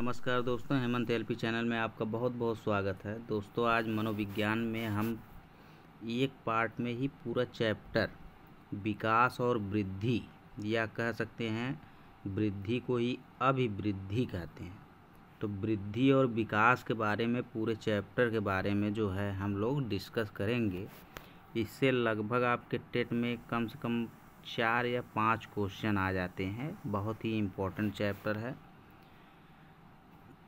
नमस्कार दोस्तों Hemant L channel में आपका बहुत बहुत स्वागत है दोस्तों आज मनोविज्ञान में हम एक पार्ट में ही पूरा चैप्टर विकास और वृद्धि या कह सकते हैं वृद्धि को ही अभिवृद्धि कहते हैं तो वृद्धि और विकास के बारे में पूरे चैप्टर के बारे में जो है हम लोग डिस्कस करेंगे इससे लगभग आपके टेट में कम से कम चार या पाँच क्वेश्चन आ जाते हैं बहुत ही इम्पोर्टेंट चैप्टर है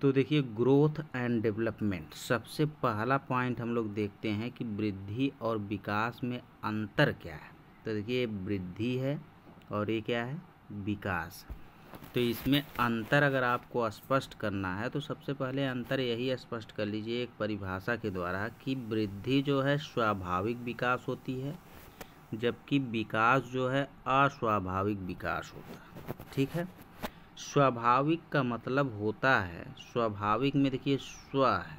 तो देखिए ग्रोथ एंड डेवलपमेंट सबसे पहला पॉइंट हम लोग देखते हैं कि वृद्धि और विकास में अंतर क्या है तो देखिए वृद्धि है और ये क्या है विकास तो इसमें अंतर अगर आपको स्पष्ट करना है तो सबसे पहले अंतर यही स्पष्ट कर लीजिए एक परिभाषा के द्वारा कि वृद्धि जो है स्वाभाविक विकास होती है जबकि विकास जो है अस्वाभाविक विकास होता है ठीक है स्वाभाविक का मतलब होता है स्वाभाविक में देखिए स्व है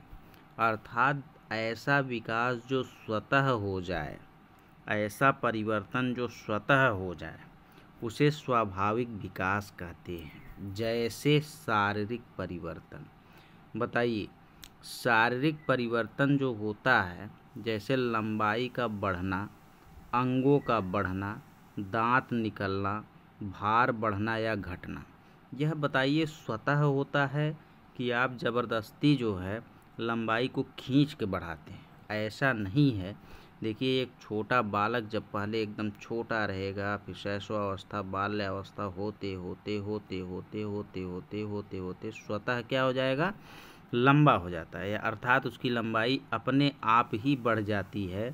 अर्थात ऐसा विकास जो स्वतः हो जाए ऐसा परिवर्तन जो स्वतः हो जाए उसे स्वाभाविक विकास कहते हैं जैसे शारीरिक परिवर्तन बताइए शारीरिक परिवर्तन जो होता है जैसे लंबाई का बढ़ना अंगों का बढ़ना दांत निकलना भार बढ़ना या घटना यह बताइए स्वतः होता है कि आप ज़बरदस्ती जो है लंबाई को खींच के बढ़ाते हैं ऐसा नहीं है देखिए एक छोटा बालक जब पहले एकदम छोटा रहेगा फिर शैशवावस्था बाल्यावस्था होते होते होते होते होते होते होते होते स्वतः क्या हो जाएगा लंबा हो जाता है अर्थात उसकी लंबाई अपने आप ही बढ़ जाती है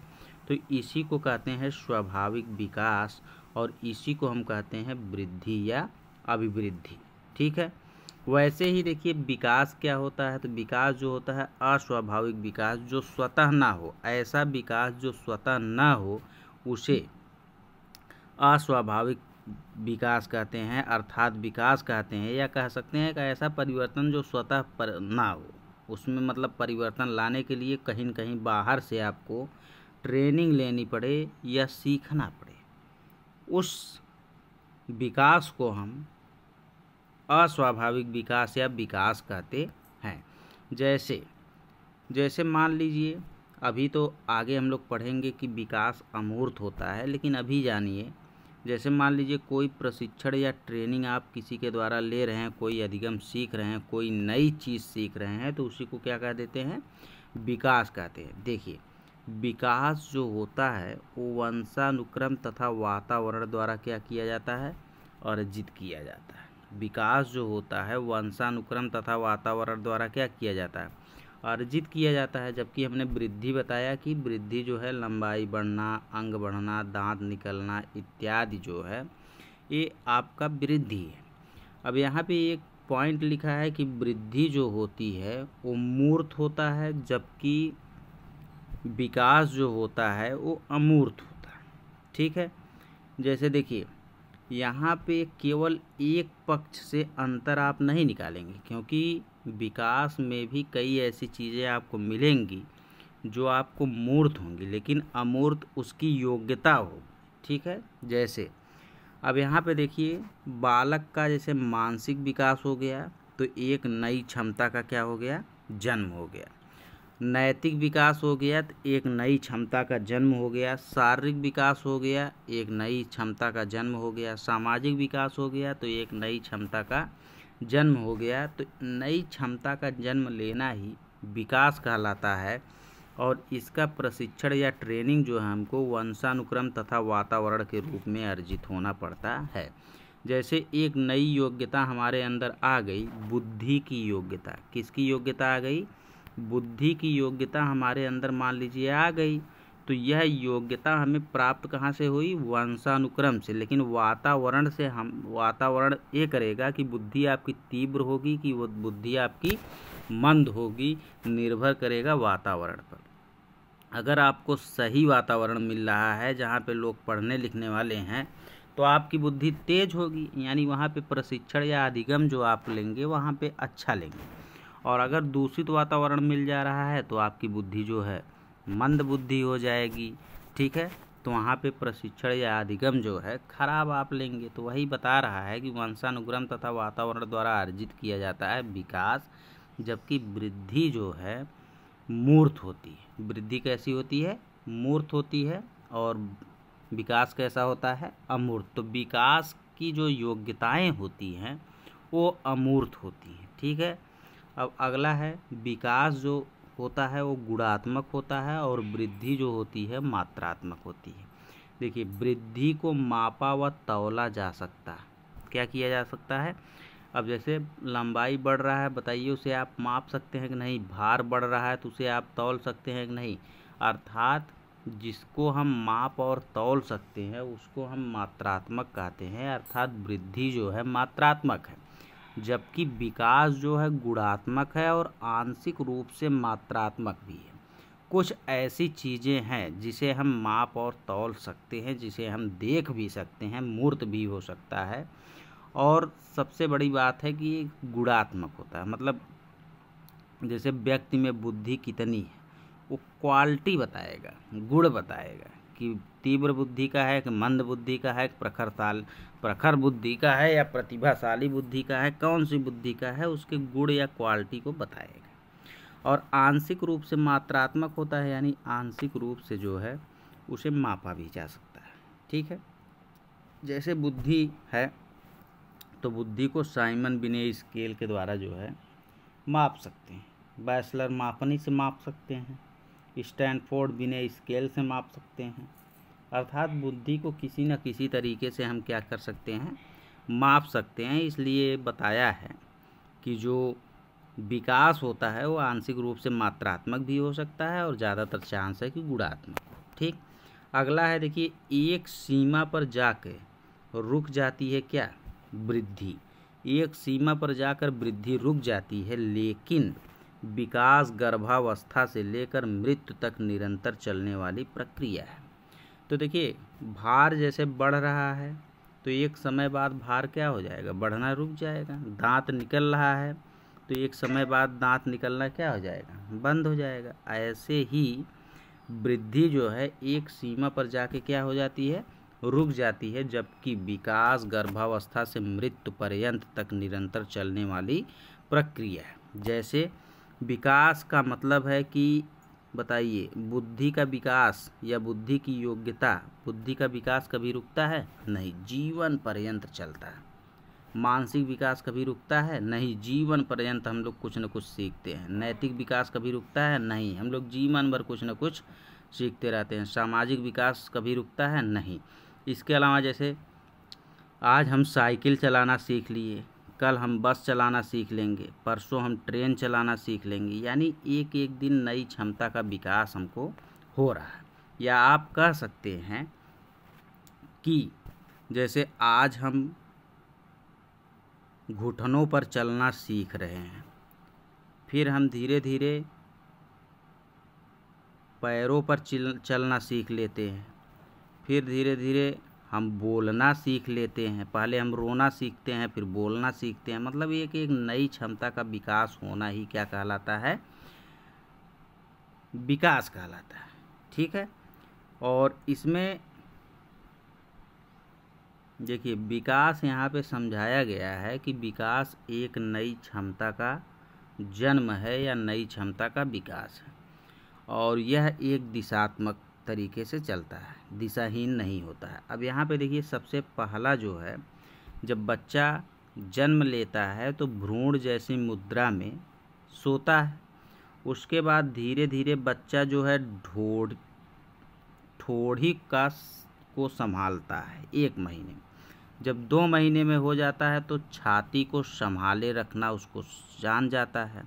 तो इसी को कहते हैं स्वाभाविक विकास और इसी को हम कहते हैं वृद्धि या अभिवृद्धि ठीक है वैसे ही देखिए विकास क्या होता है तो विकास जो होता है अस्वाभाविक विकास जो स्वतः ना हो ऐसा विकास जो स्वतः ना हो उसे अस्वाभाविक विकास कहते हैं अर्थात विकास कहते हैं या कह सकते हैं कि ऐसा परिवर्तन जो स्वतः पर ना हो उसमें मतलब परिवर्तन लाने के लिए कहीं ना कहीं बाहर से आपको ट्रेनिंग लेनी पड़े या सीखना पड़े उस विकास को हम अस्वाभाविक विकास या विकास कहते हैं जैसे जैसे मान लीजिए अभी तो आगे हम लोग पढ़ेंगे कि विकास अमूर्त होता है लेकिन अभी जानिए जैसे मान लीजिए कोई प्रशिक्षण या ट्रेनिंग आप किसी के द्वारा ले रहे हैं कोई अधिगम सीख रहे हैं कोई नई चीज़ सीख रहे हैं तो उसी को क्या कह देते हैं विकास कहते हैं देखिए विकास जो होता है वो वंशानुक्रम तथा वातावरण द्वारा क्या किया जाता है अर्जित किया जाता है विकास जो होता है वंशानुक्रम तथा वातावरण द्वारा क्या किया जाता है अर्जित किया जाता है जबकि हमने वृद्धि बताया कि वृद्धि जो है लंबाई बढ़ना अंग बढ़ना दांत निकलना इत्यादि जो है ये आपका वृद्धि है अब यहाँ पे एक पॉइंट लिखा है कि वृद्धि जो होती है वो मूर्त होता है जबकि विकास जो होता है वो अमूर्त होता है ठीक है जैसे देखिए यहाँ पे केवल एक पक्ष से अंतर आप नहीं निकालेंगे क्योंकि विकास में भी कई ऐसी चीज़ें आपको मिलेंगी जो आपको मूर्त होंगी लेकिन अमूर्त उसकी योग्यता हो ठीक है जैसे अब यहाँ पे देखिए बालक का जैसे मानसिक विकास हो गया तो एक नई क्षमता का क्या हो गया जन्म हो गया नैतिक विकास हो गया तो एक नई क्षमता का जन्म हो गया शारीरिक विकास हो गया एक नई क्षमता का जन्म हो गया सामाजिक विकास हो गया तो एक नई क्षमता का जन्म हो गया तो नई क्षमता का जन्म लेना ही विकास कहलाता है और इसका प्रशिक्षण या ट्रेनिंग जो है हमको वंशानुक्रम तथा वातावरण के रूप में अर्जित होना पड़ता है जैसे एक नई योग्यता हमारे अंदर आ गई बुद्धि की योग्यता किसकी योग्यता आ गई बुद्धि की योग्यता हमारे अंदर मान लीजिए आ गई तो यह योग्यता हमें प्राप्त कहाँ से हुई वंशानुक्रम से लेकिन वातावरण से हम वातावरण ये करेगा कि बुद्धि आपकी तीव्र होगी कि वो बुद्धि आपकी मंद होगी निर्भर करेगा वातावरण पर अगर आपको सही वातावरण मिल रहा है जहाँ पे लोग पढ़ने लिखने वाले हैं तो आपकी बुद्धि तेज होगी यानी वहाँ पे प्रशिक्षण या अधिगम जो आप लेंगे वहाँ पे अच्छा लेंगे और अगर दूषित वातावरण मिल जा रहा है तो आपकी बुद्धि जो है मंद बुद्धि हो जाएगी ठीक है तो वहाँ पे प्रशिक्षण या अधिगम जो है खराब आप लेंगे तो वही बता रहा है कि वंशानुग्रम तथा वातावरण द्वारा अर्जित किया जाता है विकास जबकि वृद्धि जो है मूर्त होती है वृद्धि कैसी होती है मूर्त होती है और विकास कैसा होता है अमूर्त तो विकास की जो योग्यताएं होती हैं वो अमूर्त होती हैं ठीक है अब अगला है विकास जो होता है वो गुणात्मक होता है और वृद्धि जो होती है मात्रात्मक होती है देखिए वृद्धि को मापा व तौला जा सकता है क्या किया जा सकता है अब जैसे लंबाई बढ़ रहा है बताइए उसे आप माप सकते हैं कि नहीं भार बढ़ रहा है तो उसे आप तौल सकते हैं कि नहीं अर्थात जिसको हम माप और तौल सकते हैं उसको हम मात्रात्मक कहते हैं अर्थात वृद्धि जो है मात्रात्मक है जबकि विकास जो है गुणात्मक है और आंशिक रूप से मात्रात्मक भी है कुछ ऐसी चीज़ें हैं जिसे हम माप और तौल सकते हैं जिसे हम देख भी सकते हैं मूर्त भी हो सकता है और सबसे बड़ी बात है कि गुणात्मक होता है मतलब जैसे व्यक्ति में बुद्धि कितनी है वो क्वालिटी बताएगा गुण बताएगा कि तीव्र बुद्धि का है कि मंद बुद्धि का है कि प्रखरताल प्रखर बुद्धि का है या प्रतिभाशाली बुद्धि का है कौन सी बुद्धि का है उसके गुण या क्वालिटी को बताएगा और आंशिक रूप से मात्रात्मक होता है यानी आंशिक रूप से जो है उसे मापा भी जा सकता है ठीक है जैसे बुद्धि है तो बुद्धि को साइमन बिने स्केल के द्वारा जो है माप सकते हैं बैसलर मापनी से माप सकते हैं स्टैंडफोर्ड बिने स्केल से माप सकते हैं अर्थात बुद्धि को किसी न किसी तरीके से हम क्या कर सकते हैं माप सकते हैं इसलिए बताया है कि जो विकास होता है वो आंशिक रूप से मात्रात्मक भी हो सकता है और ज़्यादातर चांस है कि गुणात्मक ठीक अगला है देखिए एक सीमा पर जाकर रुक जाती है क्या वृद्धि एक सीमा पर जाकर वृद्धि रुक जाती है लेकिन विकास गर्भावस्था से लेकर मृत्यु तक निरंतर चलने वाली प्रक्रिया है तो देखिए भार जैसे बढ़ रहा है तो एक समय बाद भार क्या हो जाएगा बढ़ना रुक जाएगा दांत निकल रहा है तो एक समय बाद दांत निकलना क्या हो जाएगा बंद हो जाएगा ऐसे ही वृद्धि जो है एक सीमा पर जाके क्या हो जाती है रुक जाती है जबकि विकास गर्भावस्था से मृत्यु पर्यंत तक निरंतर चलने वाली प्रक्रिया है जैसे विकास का मतलब है कि बताइए बुद्धि का विकास या बुद्धि की योग्यता बुद्धि का विकास कभी रुकता है नहीं जीवन पर्यंत चलता है मानसिक विकास कभी रुकता है नहीं जीवन पर्यंत हम लोग कुछ न कुछ सीखते हैं नैतिक विकास कभी रुकता है नहीं हम लोग जीवन भर कुछ न कुछ सीखते रहते हैं सामाजिक विकास कभी रुकता है नहीं इसके अलावा जैसे आज हम साइकिल चलाना सीख लिए कल हम बस चलाना सीख लेंगे परसों हम ट्रेन चलाना सीख लेंगे यानी एक एक दिन नई क्षमता का विकास हमको हो रहा है या आप कह सकते हैं कि जैसे आज हम घुटनों पर चलना सीख रहे हैं फिर हम धीरे धीरे पैरों पर चलना सीख लेते हैं फिर धीरे धीरे हम बोलना सीख लेते हैं पहले हम रोना सीखते हैं फिर बोलना सीखते हैं मतलब एक एक नई क्षमता का विकास होना ही क्या कहलाता है विकास कहलाता है ठीक है और इसमें देखिए विकास यहाँ पे समझाया गया है कि विकास एक नई क्षमता का जन्म है या नई क्षमता का विकास है और यह एक दिशात्मक तरीके से चलता है दिशाहीन नहीं होता है अब यहाँ पे देखिए सबसे पहला जो है जब बच्चा जन्म लेता है तो भ्रूण जैसी मुद्रा में सोता है उसके बाद धीरे धीरे बच्चा जो है ढोड़ ठोड़ी का को संभालता है एक महीने जब दो महीने में हो जाता है तो छाती को संभाले रखना उसको जान जाता है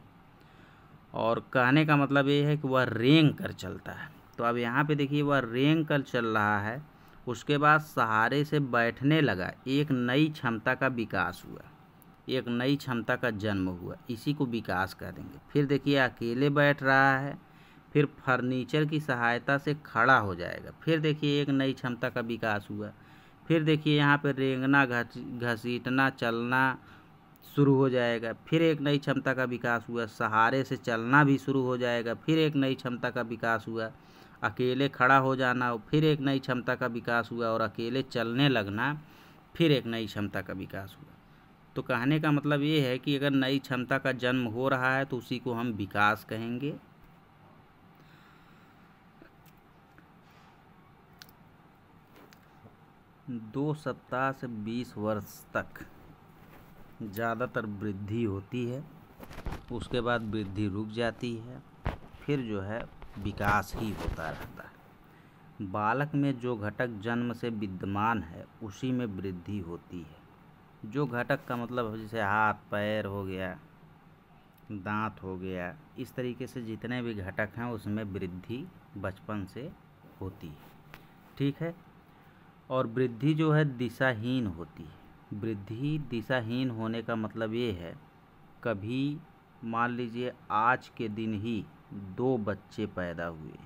और कहने का मतलब ये है कि वह रेंग कर चलता है तो अब यहाँ पे देखिए वह रेंग कर चल रहा है उसके बाद सहारे से बैठने लगा एक नई क्षमता का विकास हुआ एक नई क्षमता का जन्म हुआ इसी को विकास करेंगे फिर देखिए अकेले बैठ रहा है फिर फर्नीचर की सहायता से खड़ा हो जाएगा फिर देखिए एक नई क्षमता का विकास हुआ फिर देखिए यहाँ पर रेंगना घसीटना चलना शुरू हो जाएगा फिर एक नई क्षमता का विकास हुआ सहारे से चलना भी शुरू हो जाएगा फिर एक नई क्षमता का विकास हुआ अकेले खड़ा हो जाना फिर एक नई क्षमता का विकास हुआ और अकेले चलने लगना फिर एक नई क्षमता का विकास हुआ तो कहने का मतलब ये है कि अगर नई क्षमता का जन्म हो रहा है तो उसी को हम विकास कहेंगे दो सप्ताह से बीस वर्ष तक ज़्यादातर वृद्धि होती है उसके बाद वृद्धि रुक जाती है फिर जो है विकास ही होता रहता है बालक में जो घटक जन्म से विद्यमान है उसी में वृद्धि होती है जो घटक का मतलब जैसे हाथ पैर हो गया दांत हो गया इस तरीके से जितने भी घटक हैं उसमें वृद्धि बचपन से होती है ठीक है और वृद्धि जो है दिशाहीन होती है वृद्धि दिशाहीन होने का मतलब ये है कभी मान लीजिए आज के दिन ही दो बच्चे पैदा हुए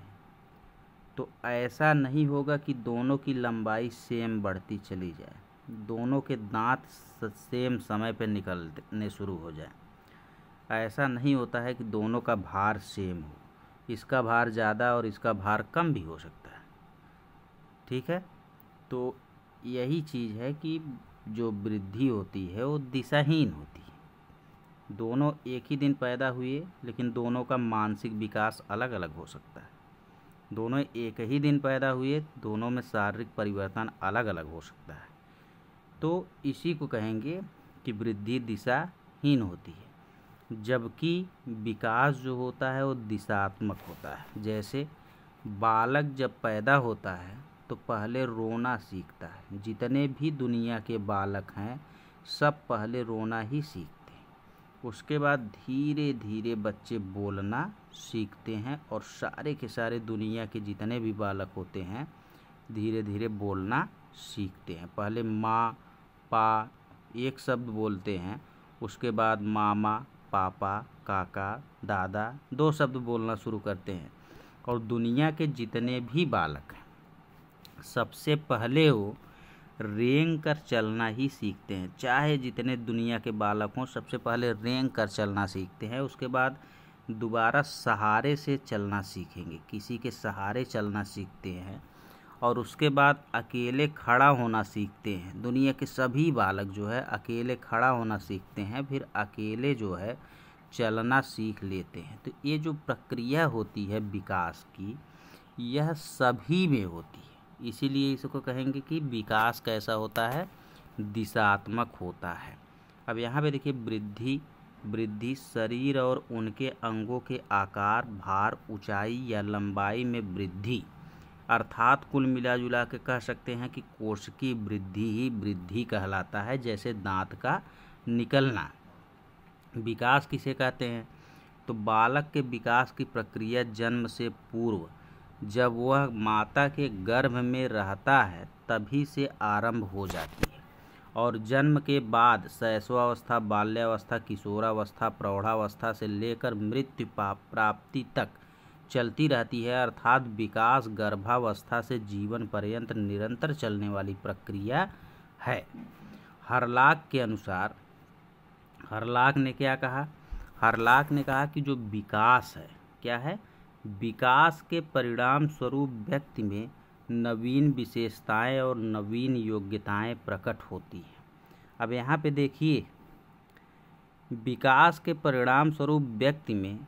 तो ऐसा नहीं होगा कि दोनों की लंबाई सेम बढ़ती चली जाए दोनों के दांत सेम समय पर निकलने शुरू हो जाए ऐसा नहीं होता है कि दोनों का भार सेम हो इसका भार ज़्यादा और इसका भार कम भी हो सकता है ठीक है तो यही चीज़ है कि जो वृद्धि होती है वो दिशाहीन होती है दोनों एक ही दिन पैदा हुए लेकिन दोनों का मानसिक विकास अलग अलग हो सकता है दोनों एक ही दिन पैदा हुए दोनों में शारीरिक परिवर्तन अलग अलग हो सकता है तो इसी को कहेंगे कि वृद्धि दिशाहीन होती है जबकि विकास जो होता है वो दिशात्मक होता है जैसे बालक जब पैदा होता है तो पहले रोना सीखता है जितने भी दुनिया के बालक हैं सब पहले रोना ही सीखते उसके बाद धीरे धीरे बच्चे बोलना सीखते हैं और सारे के सारे दुनिया के जितने भी बालक होते हैं धीरे धीरे बोलना सीखते हैं पहले माँ पा एक शब्द बोलते हैं उसके बाद मामा पापा काका दादा दो शब्द बोलना शुरू करते हैं और दुनिया के जितने भी बालक हैं सबसे पहले वो रेंग कर चलना ही सीखते हैं चाहे जितने दुनिया के बालक हों सबसे पहले रेंग कर चलना सीखते हैं उसके बाद दोबारा सहारे से चलना सीखेंगे किसी के सहारे चलना सीखते हैं और उसके बाद अकेले खड़ा होना सीखते हैं दुनिया के सभी बालक जो है अकेले खड़ा होना सीखते हैं फिर अकेले जो है चलना सीख लेते हैं तो ये जो प्रक्रिया होती है विकास की यह सभी में होती है इसीलिए इसको कहेंगे कि विकास कैसा होता है दिशात्मक होता है अब यहाँ पे देखिए वृद्धि वृद्धि शरीर और उनके अंगों के आकार भार ऊंचाई या लंबाई में वृद्धि अर्थात कुल मिला जुला के कह सकते हैं कि कोष की वृद्धि ही वृद्धि कहलाता है जैसे दांत का निकलना विकास किसे कहते हैं तो बालक के विकास की प्रक्रिया जन्म से पूर्व जब वह माता के गर्भ में रहता है तभी से आरंभ हो जाती है और जन्म के बाद शैशवावस्था बाल्यावस्था किशोरावस्था प्रौढ़ावस्था से लेकर मृत्यु प्राप्ति तक चलती रहती है अर्थात विकास गर्भावस्था से जीवन पर्यंत निरंतर चलने वाली प्रक्रिया है हरलाक के अनुसार हरलाक ने क्या कहा हरलाक ने कहा कि जो विकास है क्या है विकास के परिणाम स्वरूप व्यक्ति में नवीन विशेषताएं और नवीन योग्यताएं प्रकट होती हैं अब यहाँ पे देखिए विकास के परिणाम स्वरूप व्यक्ति में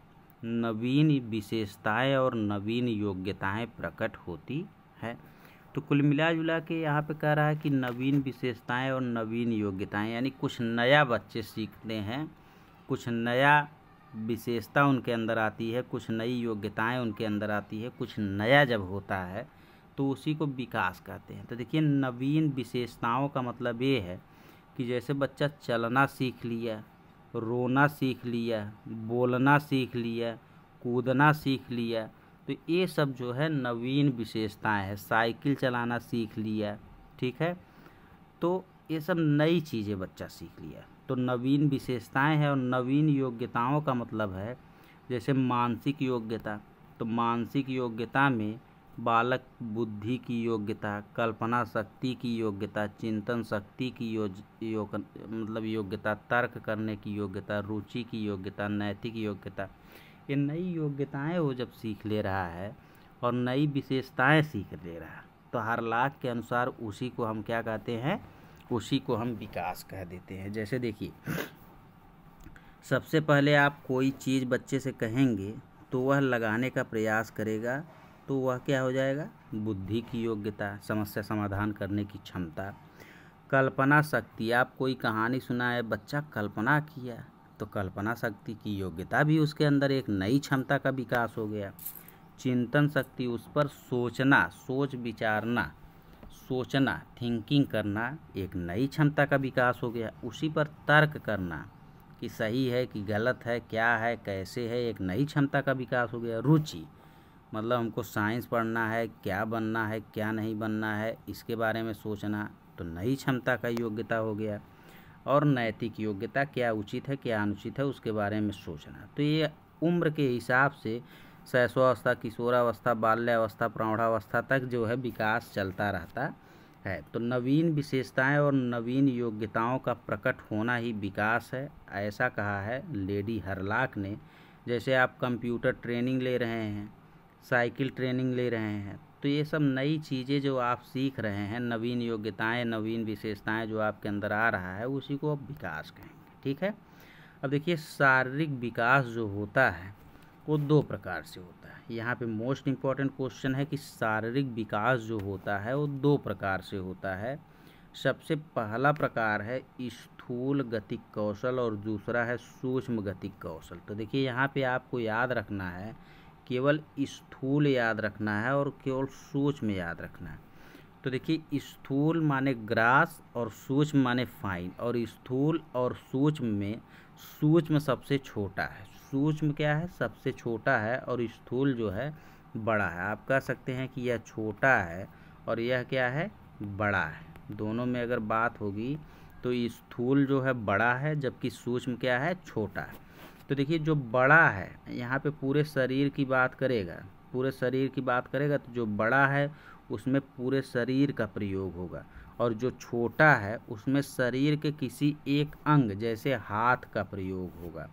नवीन विशेषताएं और नवीन योग्यताएं प्रकट होती है तो कुल मिला जुला के यहाँ पे कह रहा है कि नवीन विशेषताएं और नवीन योग्यताएं यानी कुछ नया बच्चे सीखते हैं कुछ नया विशेषता उनके अंदर आती है कुछ नई योग्यताएं उनके अंदर आती है कुछ नया जब होता है तो उसी को विकास कहते हैं तो देखिए नवीन विशेषताओं का मतलब ये है कि जैसे बच्चा चलना सीख लिया रोना सीख लिया बोलना सीख लिया कूदना सीख लिया तो ये सब जो है नवीन विशेषताएं हैं साइकिल चलाना सीख लिया ठीक है तो ये सब नई चीज़ें बच्चा सीख लिया तो नवीन विशेषताएं हैं और नवीन योग्यताओं का मतलब है जैसे मानसिक योग्यता तो मानसिक योग्यता में बालक बुद्धि की योग्यता कल्पना शक्ति की योग्यता चिंतन शक्ति की योज योग मतलब योग्यता तर्क करने की योग्यता रुचि की योग्यता नैतिक योग्यता ये नई योग्यताएं वो जब सीख ले रहा है और नई विशेषताएं सीख ले रहा है तो हर लाख के अनुसार उसी को हम क्या कहते हैं उसी को हम विकास कह देते हैं जैसे देखिए सबसे पहले आप कोई चीज़ बच्चे से कहेंगे तो वह लगाने का प्रयास करेगा तो वह क्या हो जाएगा बुद्धि की योग्यता समस्या समाधान करने की क्षमता कल्पना शक्ति आप कोई कहानी सुनाए बच्चा कल्पना किया तो कल्पना शक्ति की योग्यता भी उसके अंदर एक नई क्षमता का विकास हो गया चिंतन शक्ति उस पर सोचना सोच विचारना सोचना थिंकिंग करना एक नई क्षमता का विकास हो गया उसी पर तर्क करना कि सही है कि गलत है क्या है कैसे है एक नई क्षमता का विकास हो गया रुचि मतलब हमको साइंस पढ़ना है क्या बनना है क्या नहीं बनना है इसके बारे में सोचना तो नई क्षमता का योग्यता हो गया और नैतिक योग्यता क्या उचित है क्या अनुचित है उसके बारे में सोचना तो ये उम्र के हिसाब से शैशवावस्था किशोरावस्था बाल्यावस्था प्रौढ़ावस्था तक जो है विकास चलता रहता है तो नवीन विशेषताएं और नवीन योग्यताओं का प्रकट होना ही विकास है ऐसा कहा है लेडी हरलाक ने जैसे आप कंप्यूटर ट्रेनिंग ले रहे हैं साइकिल ट्रेनिंग ले रहे हैं तो ये सब नई चीज़ें जो आप सीख रहे हैं नवीन योग्यताएं नवीन विशेषताएं जो आपके अंदर आ रहा है उसी को आप विकास कहेंगे ठीक है अब देखिए शारीरिक विकास जो होता है वो दो प्रकार से होता है यहाँ पे मोस्ट इम्पॉर्टेंट क्वेश्चन है कि शारीरिक विकास जो होता है वो दो प्रकार से होता है सबसे पहला प्रकार है स्थूल गतिक कौशल और दूसरा है सूक्ष्म गतिक कौशल तो देखिए यहाँ पे आपको याद रखना है केवल स्थूल याद रखना है और केवल सूक्ष्म याद रखना है तो देखिए स्थूल माने ग्रास और सूक्ष्म माने फाइन और स्थूल और सूक्ष्म में सूक्ष्म सबसे छोटा है सूक्ष्म क्या है सबसे छोटा है और स्थूल जो है बड़ा है आप कह सकते हैं कि यह छोटा है और यह क्या है बड़ा है दोनों में अगर बात होगी तो स्थूल जो है बड़ा है जबकि सूक्ष्म क्या है छोटा है तो देखिए जो बड़ा है यहाँ पे पूरे शरीर की बात करेगा पूरे शरीर की बात करेगा तो जो बड़ा है उसमें पूरे शरीर का प्रयोग होगा और जो छोटा है उसमें शरीर के किसी एक अंग जैसे हाथ का प्रयोग होगा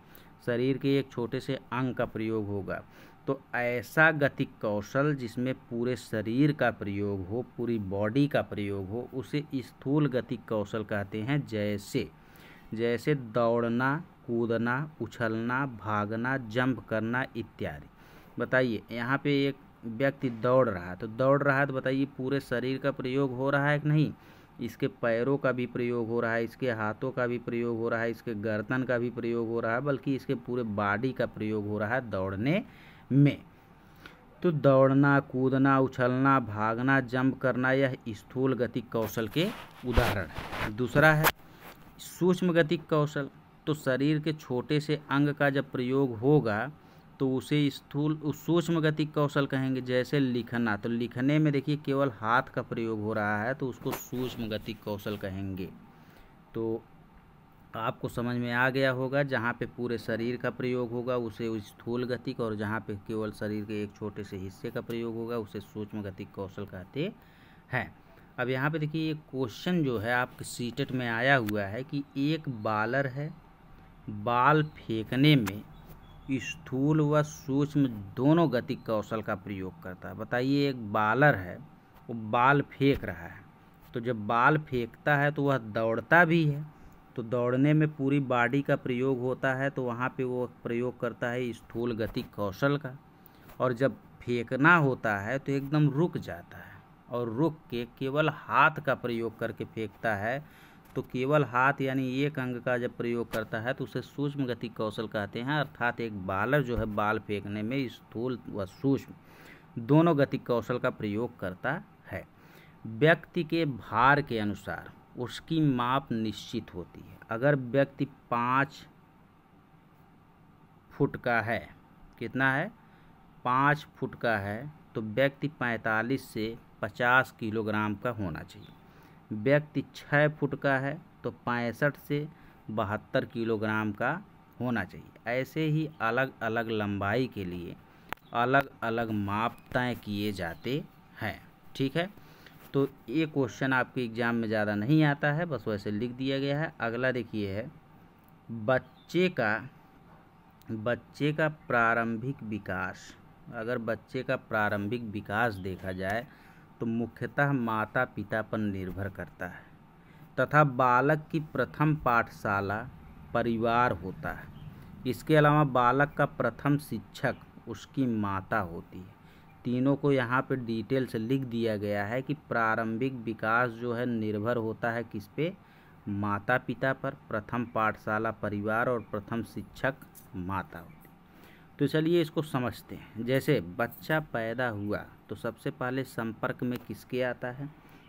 शरीर के एक छोटे से अंग का प्रयोग होगा तो ऐसा गतिक कौशल जिसमें पूरे शरीर का प्रयोग हो पूरी बॉडी का प्रयोग हो उसे स्थूल गतिक कौशल कहते हैं जैसे जैसे दौड़ना कूदना उछलना भागना जंप करना इत्यादि बताइए यहाँ पे एक व्यक्ति दौड़ रहा है तो दौड़ रहा है तो बताइए पूरे शरीर का प्रयोग हो रहा है कि नहीं इसके पैरों का भी प्रयोग हो रहा है इसके हाथों का भी प्रयोग हो रहा है इसके गर्दन का भी प्रयोग हो रहा है बल्कि इसके पूरे बॉडी का प्रयोग हो रहा है दौड़ने में तो दौड़ना कूदना उछलना भागना जंप करना यह स्थूल गति कौशल के उदाहरण है दूसरा है सूक्ष्म गति कौशल तो शरीर के छोटे से अंग का जब प्रयोग होगा तो उसे स्थूल उस सूक्ष्म गति कौशल कहेंगे जैसे लिखना तो लिखने में देखिए केवल हाथ का प्रयोग हो रहा है तो उसको सूक्ष्म गति कौशल कहेंगे तो आपको समझ में आ गया होगा जहाँ पे पूरे शरीर का प्रयोग होगा उसे स्थूल गतिक और जहाँ पे केवल शरीर के एक छोटे से हिस्से का प्रयोग होगा उसे सूक्ष्म गति कौशल कहते हैं अब यहाँ पे देखिए ये क्वेश्चन जो है आपके सीटेट में आया हुआ है कि एक बालर है बाल फेंकने में स्थूल व सूक्ष्म दोनों गति कौशल का प्रयोग करता है बताइए एक बालर है वो बाल फेंक रहा है तो जब बाल फेंकता है तो वह दौड़ता भी है तो दौड़ने में पूरी बॉडी का प्रयोग होता है तो वहाँ पे वो प्रयोग करता है स्थूल गति कौशल का और जब फेंकना होता है तो एकदम रुक जाता है और रुक के केवल हाथ का प्रयोग करके फेंकता है तो केवल हाथ यानी एक अंग का जब प्रयोग करता है तो उसे सूक्ष्म गति कौशल कहते हैं अर्थात एक बालर जो है बाल फेंकने में स्थूल व सूक्ष्म दोनों गति कौशल का प्रयोग करता है व्यक्ति के भार के अनुसार उसकी माप निश्चित होती है अगर व्यक्ति पाँच फुट का है कितना है पाँच फुट का है तो व्यक्ति पैंतालीस से पचास किलोग्राम का होना चाहिए व्यक्ति छः फुट का है तो पैंसठ से बहत्तर किलोग्राम का होना चाहिए ऐसे ही अलग अलग लंबाई के लिए अलग अलग माप तय किए जाते हैं ठीक है तो ये क्वेश्चन आपके एग्ज़ाम में ज़्यादा नहीं आता है बस वैसे लिख दिया गया है अगला देखिए है बच्चे का बच्चे का प्रारंभिक विकास अगर बच्चे का प्रारंभिक विकास देखा जाए तो मुख्यतः माता पिता पर निर्भर करता है तथा बालक की प्रथम पाठशाला परिवार होता है इसके अलावा बालक का प्रथम शिक्षक उसकी माता होती है तीनों को यहाँ पे डिटेल से लिख दिया गया है कि प्रारंभिक विकास जो है निर्भर होता है किस पे माता पिता पर प्रथम पाठशाला परिवार और प्रथम शिक्षक माता होती तो चलिए इसको समझते हैं जैसे बच्चा पैदा हुआ तो सबसे पहले संपर्क में किसके आता है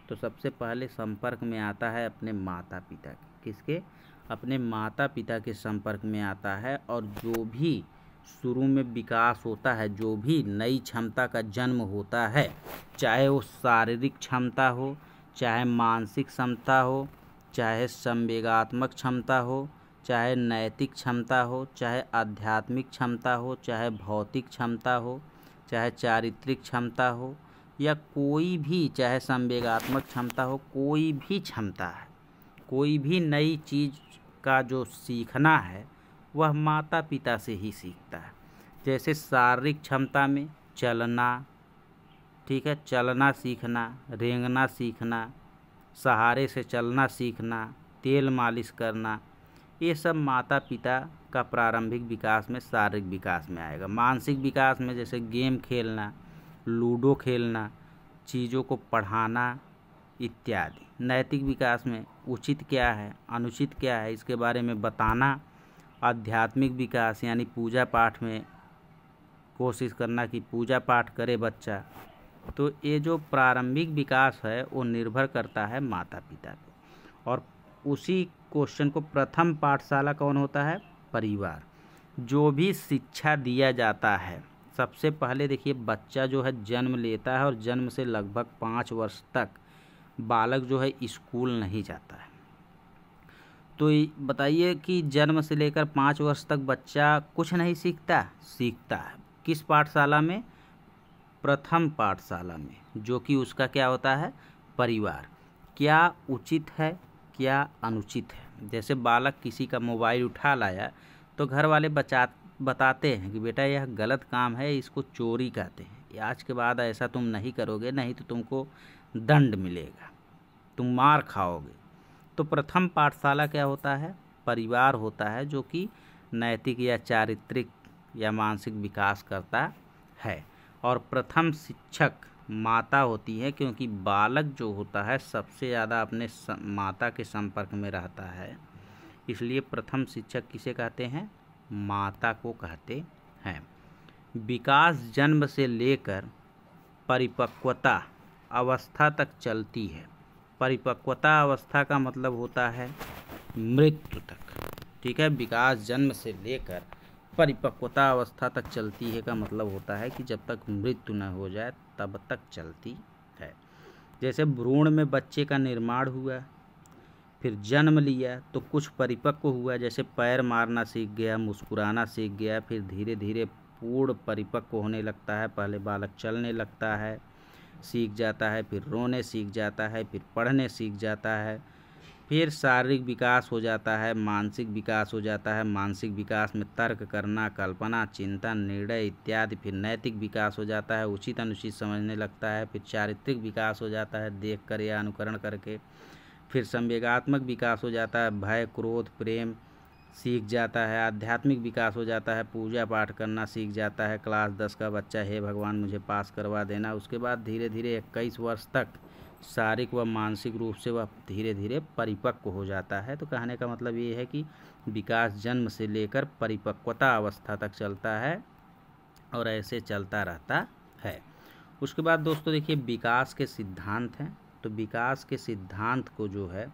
तो सबसे पहले संपर्क में आता है अपने माता पिता के किसके अपने माता पिता के संपर्क में आता है और जो भी शुरू में विकास होता है जो भी नई क्षमता का जन्म होता है चाहे वो शारीरिक क्षमता हो चाहे मानसिक क्षमता हो चाहे संवेगात्मक क्षमता हो चाहे नैतिक क्षमता हो चाहे आध्यात्मिक क्षमता हो चाहे भौतिक क्षमता हो चाहे चारित्रिक क्षमता हो या कोई भी चाहे संवेगात्मक क्षमता हो कोई भी क्षमता है कोई भी नई चीज़ का जो सीखना है वह माता पिता से ही सीखता है जैसे शारीरिक क्षमता में चलना ठीक है चलना सीखना रेंगना सीखना सहारे से चलना सीखना तेल मालिश करना ये सब माता पिता का प्रारंभिक विकास में शारीरिक विकास में आएगा मानसिक विकास में जैसे गेम खेलना लूडो खेलना चीज़ों को पढ़ाना इत्यादि नैतिक विकास में उचित क्या है अनुचित क्या है इसके बारे में बताना आध्यात्मिक विकास यानी पूजा पाठ में कोशिश करना कि पूजा पाठ करे बच्चा तो ये जो प्रारंभिक विकास है वो निर्भर करता है माता पिता पे और उसी क्वेश्चन को प्रथम पाठशाला कौन होता है परिवार जो भी शिक्षा दिया जाता है सबसे पहले देखिए बच्चा जो है जन्म लेता है और जन्म से लगभग पाँच वर्ष तक बालक जो है स्कूल नहीं जाता है तो बताइए कि जन्म से लेकर पाँच वर्ष तक बच्चा कुछ नहीं सीखता सीखता है किस पाठशाला में प्रथम पाठशाला में जो कि उसका क्या होता है परिवार क्या उचित है क्या अनुचित है जैसे बालक किसी का मोबाइल उठा लाया तो घर वाले बचा बताते हैं कि बेटा यह गलत काम है इसको चोरी कहते हैं आज के बाद ऐसा तुम नहीं करोगे नहीं तो तुमको दंड मिलेगा तुम मार खाओगे तो प्रथम पाठशाला क्या होता है परिवार होता है जो कि नैतिक या चारित्रिक या मानसिक विकास करता है और प्रथम शिक्षक माता होती है क्योंकि बालक जो होता है सबसे ज़्यादा अपने माता के संपर्क में रहता है इसलिए प्रथम शिक्षक किसे कहते हैं माता को कहते हैं विकास जन्म से लेकर परिपक्वता अवस्था तक चलती है परिपक्वता अवस्था का मतलब होता है मृत्यु तक ठीक है विकास जन्म से लेकर परिपक्वता अवस्था तक चलती है का मतलब होता है कि जब तक मृत्यु न हो जाए तब तक चलती है जैसे भ्रूण में बच्चे का निर्माण हुआ फिर जन्म लिया तो कुछ परिपक्व हुआ जैसे पैर मारना सीख गया मुस्कुराना सीख गया फिर धीरे धीरे पूर्ण परिपक्व होने लगता है पहले बालक चलने लगता है सीख जाता है फिर रोने सीख जाता है फिर पढ़ने सीख जाता है फिर शारीरिक विकास हो जाता है मानसिक विकास हो जाता है मानसिक विकास में तर्क करना कल्पना चिंतन निर्णय इत्यादि फिर नैतिक विकास हो जाता है उचित अनुचित समझने लगता है फिर चारित्रिक विकास हो जाता है देख कर या अनुकरण करके फिर संवेगात्मक विकास हो जाता है भय क्रोध प्रेम सीख जाता है आध्यात्मिक विकास हो जाता है पूजा पाठ करना सीख जाता है क्लास दस का बच्चा हे भगवान मुझे पास करवा देना उसके बाद धीरे धीरे इक्कीस वर्ष तक शारीरिक व मानसिक रूप से वह धीरे धीरे परिपक्व हो जाता है तो कहने का मतलब ये है कि विकास जन्म से लेकर परिपक्वता अवस्था तक चलता है और ऐसे चलता रहता है उसके बाद दोस्तों देखिए विकास के सिद्धांत हैं तो विकास के सिद्धांत को जो है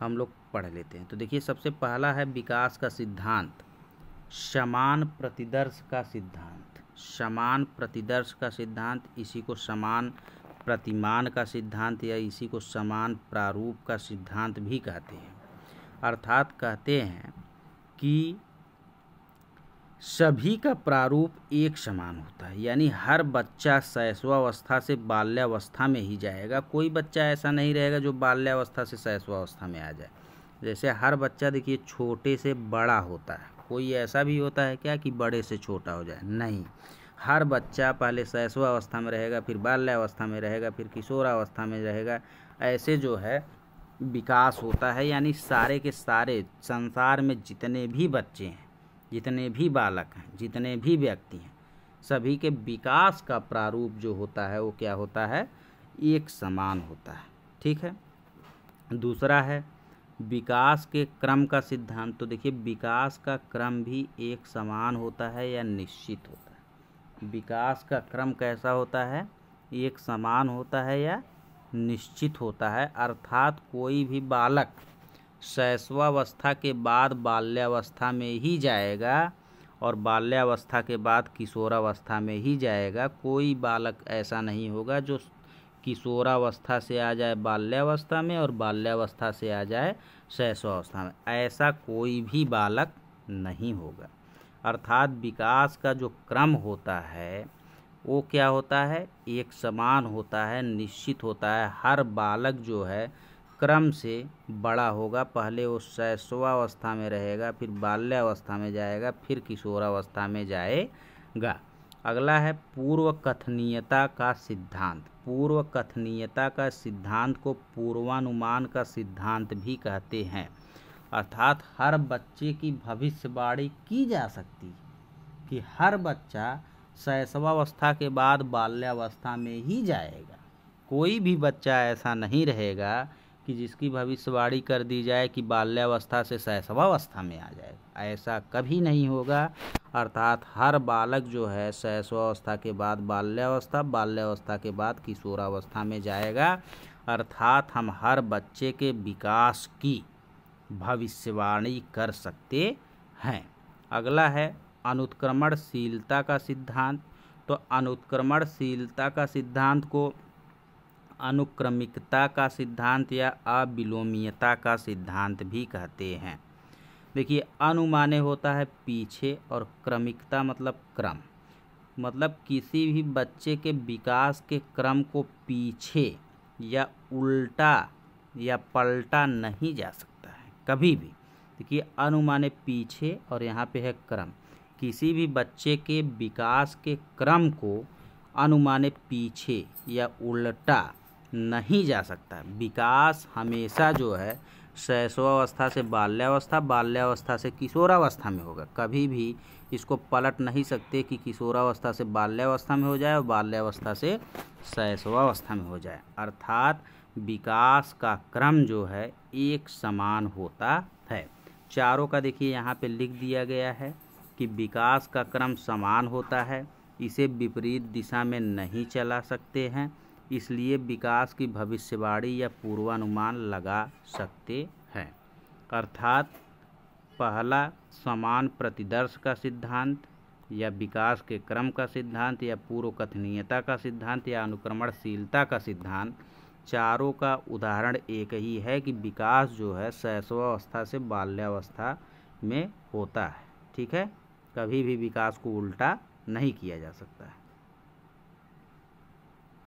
हम लोग पढ़ लेते हैं तो देखिए सबसे पहला है विकास का सिद्धांत समान प्रतिदर्श का सिद्धांत समान प्रतिदर्श का सिद्धांत इसी को समान प्रतिमान का सिद्धांत या इसी को समान प्रारूप का सिद्धांत भी कहते हैं अर्थात कहते हैं कि सभी का प्रारूप एक समान होता है यानी हर बच्चा शैशवावस्था से बाल्यावस्था में ही जाएगा कोई बच्चा ऐसा नहीं रहेगा जो बाल्यावस्था से शैशवावस्था में आ जाए जैसे हर बच्चा देखिए छोटे से बड़ा होता है कोई ऐसा भी होता है क्या कि बड़े से छोटा हो जाए नहीं हर बच्चा पहले अवस्था में रहेगा फिर बाल्यावस्था में रहेगा फिर किशोरावस्था में रहेगा ऐसे जो है विकास होता है यानी सारे के सारे संसार में जितने भी बच्चे हैं जितने भी बालक हैं जितने भी व्यक्ति हैं सभी के विकास का प्रारूप जो होता है वो क्या होता है एक समान होता है ठीक है दूसरा है विकास के क्रम का सिद्धांत तो देखिए विकास का क्रम भी एक समान होता है या निश्चित होता है विकास का क्रम कैसा होता है एक समान होता है या निश्चित होता है अर्थात कोई भी बालक शैशवावस्था के बाद बाल्यावस्था में ही जाएगा और बाल्यावस्था के बाद किशोरावस्था में ही जाएगा कोई बालक ऐसा नहीं होगा जो किशोरावस्था से आ जाए बाल्यावस्था में और बाल्यावस्था से आ जाए शैशवावस्था में ऐसा कोई भी बालक नहीं होगा अर्थात विकास का जो क्रम होता है वो क्या होता है एक समान होता है निश्चित होता है हर बालक जो है क्रम से बड़ा होगा पहले वो शैशवावस्था में रहेगा फिर बाल्यावस्था में जाएगा फिर किशोरावस्था में जाएगा अगला है पूर्व कथनीयता का सिद्धांत पूर्व कथनीयता का सिद्धांत को पूर्वानुमान का सिद्धांत भी कहते हैं अर्थात हर बच्चे की भविष्यवाणी की जा सकती है कि हर बच्चा शैशवावस्था के बाद बाल्यावस्था में ही जाएगा कोई भी बच्चा ऐसा नहीं रहेगा कि जिसकी भविष्यवाणी कर दी जाए कि बाल्यावस्था से शैशवावस्था में आ जाएगा ऐसा कभी नहीं होगा अर्थात हर बालक जो है शैशवावस्था के बाद बाल्यावस्था बाल्यावस्था के बाद किशोरावस्था में जाएगा अर्थात हम हर बच्चे के विकास की भविष्यवाणी कर सकते हैं अगला है अनुत्क्रमणशीलता का सिद्धांत तो अनुत्क्रमणशीलता का सिद्धांत को अनुक्रमिकता का सिद्धांत या अविलोमीयता का सिद्धांत भी कहते हैं देखिए अनुमाने होता है पीछे और क्रमिकता मतलब क्रम मतलब किसी भी बच्चे के विकास के क्रम को पीछे या उल्टा या पलटा नहीं जा सकता कभी भी देखिए तो अनुमाने पीछे और यहाँ पे है क्रम किसी भी बच्चे के विकास के क्रम को अनुमाने पीछे या उल्टा नहीं जा सकता विकास हमेशा जो है शैशवावस्था से बाल्यावस्था बाल्यावस्था से किशोरावस्था में होगा कभी भी इसको पलट नहीं सकते कि किशोरावस्था से बाल्यावस्था में हो जाए और बाल्यावस्था से शैशवावस्था में हो जाए अर्थात विकास का क्रम जो है एक समान होता है चारों का देखिए यहाँ पे लिख दिया गया है कि विकास का क्रम समान होता है इसे विपरीत दिशा में नहीं चला सकते हैं इसलिए विकास की भविष्यवाणी या पूर्वानुमान लगा सकते हैं अर्थात पहला समान प्रतिदर्श का सिद्धांत या विकास के क्रम का सिद्धांत या पूर्व कथनीयता का सिद्धांत या अनुक्रमणशीलता का सिद्धांत चारों का उदाहरण एक ही है कि विकास जो है शैशवावस्था से बाल्यावस्था में होता है ठीक है कभी भी विकास को उल्टा नहीं किया जा सकता है